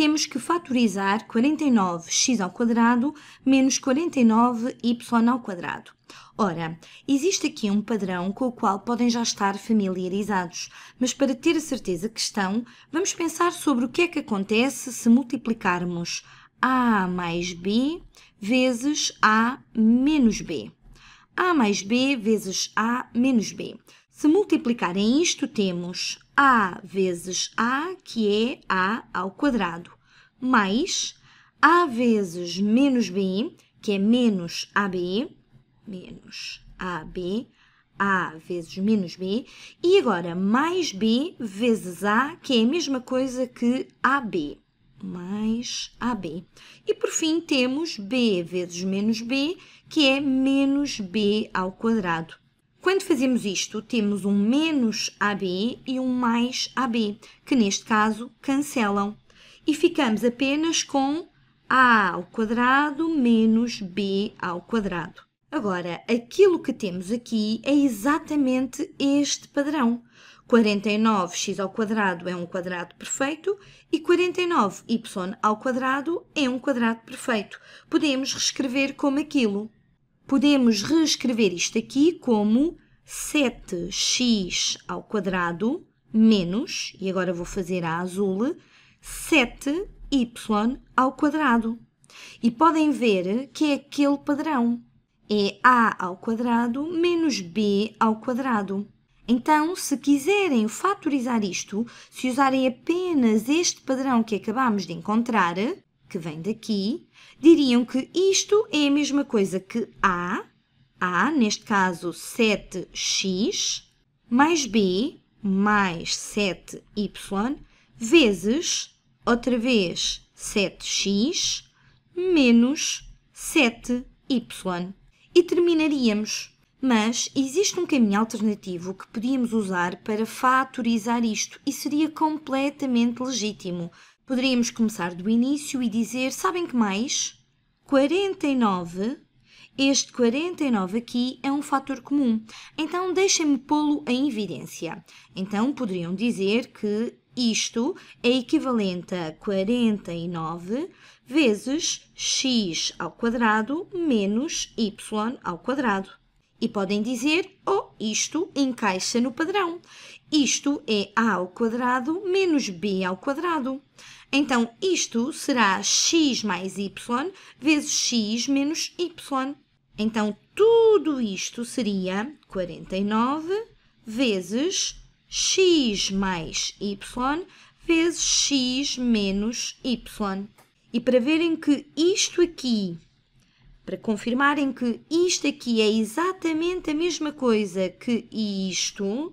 temos que fatorizar 49x ao quadrado menos 49y ao quadrado. Ora, existe aqui um padrão com o qual podem já estar familiarizados, mas para ter a certeza que estão, vamos pensar sobre o que é que acontece se multiplicarmos a mais b vezes a menos b. a mais b vezes a menos b. Se multiplicarem isto, temos a vezes a, que é a ao quadrado, mais A vezes menos b que é menos AB, menos AB, A vezes menos B, e agora mais B vezes A, que é a mesma coisa que AB, mais AB. E por fim temos B vezes menos B, que é menos B ao quadrado. Quando fazemos isto, temos um menos AB e um mais AB, que neste caso cancelam e ficamos apenas com a ao quadrado menos b ao quadrado. Agora, aquilo que temos aqui é exatamente este padrão. 49x ao quadrado é um quadrado perfeito e 49y ao quadrado é um quadrado perfeito. Podemos reescrever como aquilo. Podemos reescrever isto aqui como 7x ao quadrado menos, e agora vou fazer a azul, 7y ao quadrado. E podem ver que é aquele padrão. É a ao quadrado menos b ao quadrado. Então, se quiserem fatorizar isto, se usarem apenas este padrão que acabámos de encontrar, que vem daqui, diriam que isto é a mesma coisa que a, a, neste caso 7x, mais b, mais 7y, vezes, outra vez, 7x menos 7y. E terminaríamos. Mas existe um caminho alternativo que podíamos usar para fatorizar isto e seria completamente legítimo. Poderíamos começar do início e dizer: sabem que mais? 49. Este 49 aqui é um fator comum, então deixem-me pô-lo em evidência. Então poderiam dizer que isto é equivalente a 49 vezes x ao quadrado menos y ao quadrado. E podem dizer, oh, isto encaixa no padrão. Isto é a ao quadrado menos b ao quadrado. Então, isto será x mais y vezes x menos y. Então, tudo isto seria 49 vezes x mais y vezes x menos y. E para verem que isto aqui, para confirmarem que isto aqui é exatamente a mesma coisa que isto,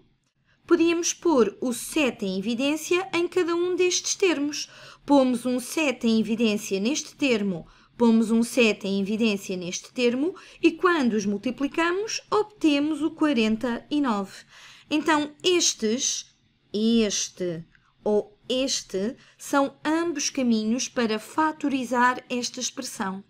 podíamos pôr o 7 em evidência em cada um destes termos. Pomos um 7 em evidência neste termo, pomos um 7 em evidência neste termo e quando os multiplicamos, obtemos o 49. Então, estes, este ou este, são ambos caminhos para fatorizar esta expressão.